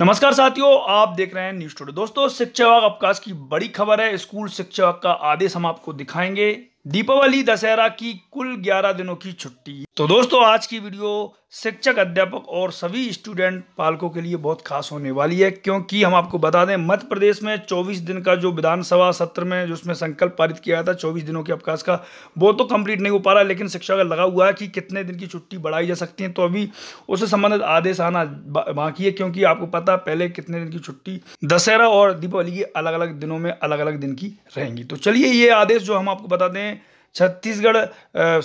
नमस्कार साथियों आप देख रहे हैं न्यूज टूडे दोस्तों शिक्षक अवकाश की बड़ी खबर है स्कूल शिक्षक का आदेश हम आपको दिखाएंगे दीपावली दशहरा की कुल 11 दिनों की छुट्टी तो दोस्तों आज की वीडियो शिक्षक अध्यापक और सभी स्टूडेंट पालकों के लिए बहुत खास होने वाली है क्योंकि हम आपको बता दें मध्य प्रदेश में 24 दिन का जो विधानसभा सत्र में जो उसमें संकल्प पारित किया गया था 24 दिनों के अवकाश का वो तो कंप्लीट नहीं हो पा रहा लेकिन शिक्षा का लगा हुआ है कि कितने दिन की छुट्टी बढ़ाई जा सकती है तो अभी उससे संबंधित आदेश आना बाकी है क्योंकि आपको पता पहले कितने दिन की छुट्टी दशहरा और दीपावली के अलग अलग दिनों में अलग अलग दिन की रहेंगी तो चलिए ये आदेश जो हम आपको बता दें छत्तीसगढ़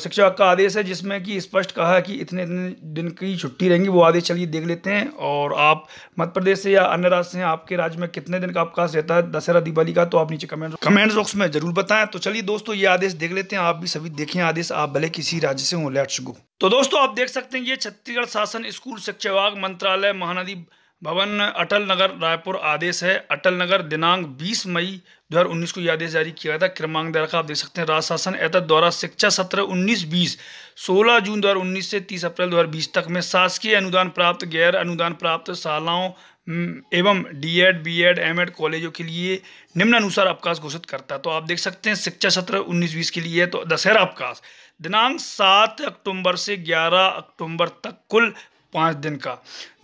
शिक्षा का आदेश है जिसमें कि स्पष्ट कहा है कि इतने इतने दिन की छुट्टी रहेंगी वो आदेश चलिए देख लेते हैं और आप मध्य प्रदेश से या अन्य राज्य से आपके राज्य में कितने दिन का अवकाश रहता है दशहरा दिवाली का तो आप नीचे कमेंट कमेंट बॉक्स में जरूर बताएं तो चलिए दोस्तों ये आदेश देख लेते हैं आप भी सभी देखें आदेश आप भले किसी राज्य से हों लेट्स गो तो दोस्तों आप देख सकते हैं ये छत्तीसगढ़ शासन स्कूल शिक्षा विभाग मंत्रालय महानदी भवन अटल नगर रायपुर आदेश है अटल नगर दिनांक 20 मई 2019 को यह आदेश जारी किया गया था क्रमांक दर का आप देख सकते हैं राज्य शासन एतद द्वारा शिक्षा सत्र 19-20 16 जून 2019 से 30 अप्रैल 2020 तक में शासकीय अनुदान प्राप्त गैर अनुदान प्राप्त शालाओं एवं डीएड बीएड एमएड कॉलेजों के लिए निम्न अनुसार अवकाश घोषित करता है तो आप देख सकते हैं शिक्षा सत्र 19-20 के लिए तो दशहरा अवकाश दिनांक 7 अक्टूबर से 11 अक्टूबर तक कुल पाँच दिन का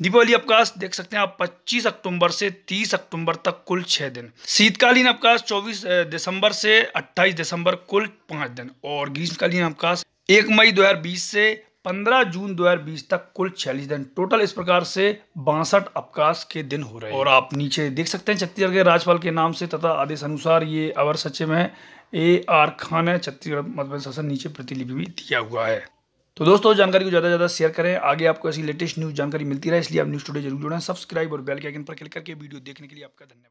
दीपावली अवकाश देख सकते हैं आप 25 अक्टूबर से 30 अक्टूबर तक कुल छः दिन शीतकालीन अवकाश 24 दिसंबर से 28 दिसंबर कुल पाँच दिन और ग्रीष्मकालीन अवकाश 1 मई 2020 से 15 जून 2020 तक कुल छियालीस दिन टोटल इस प्रकार से बासठ अवकाश के दिन हो रहे हैं और आप नीचे देख सकते हैं छत्तीसगढ़ के राज्यपाल के नाम से तथा आदेश अनुसार ये अवर सचिव है ए आर खान है छत्तीसगढ़ मध्य शासन नीचे प्रतिलिपि भी दिया हुआ है तो दोस्तों जानकारी को ज़्यादा से ज़्यादा शेयर करें आगे आपको ऐसी लेटेस्ट न्यूज़ जानकारी मिलती रहे इसलिए आप न्यूज़ टुडे जरूर जुड़ें सब्सक्राइब और बेल के आइकन पर क्लिक करके वीडियो देखने के लिए आपका धन्यवाद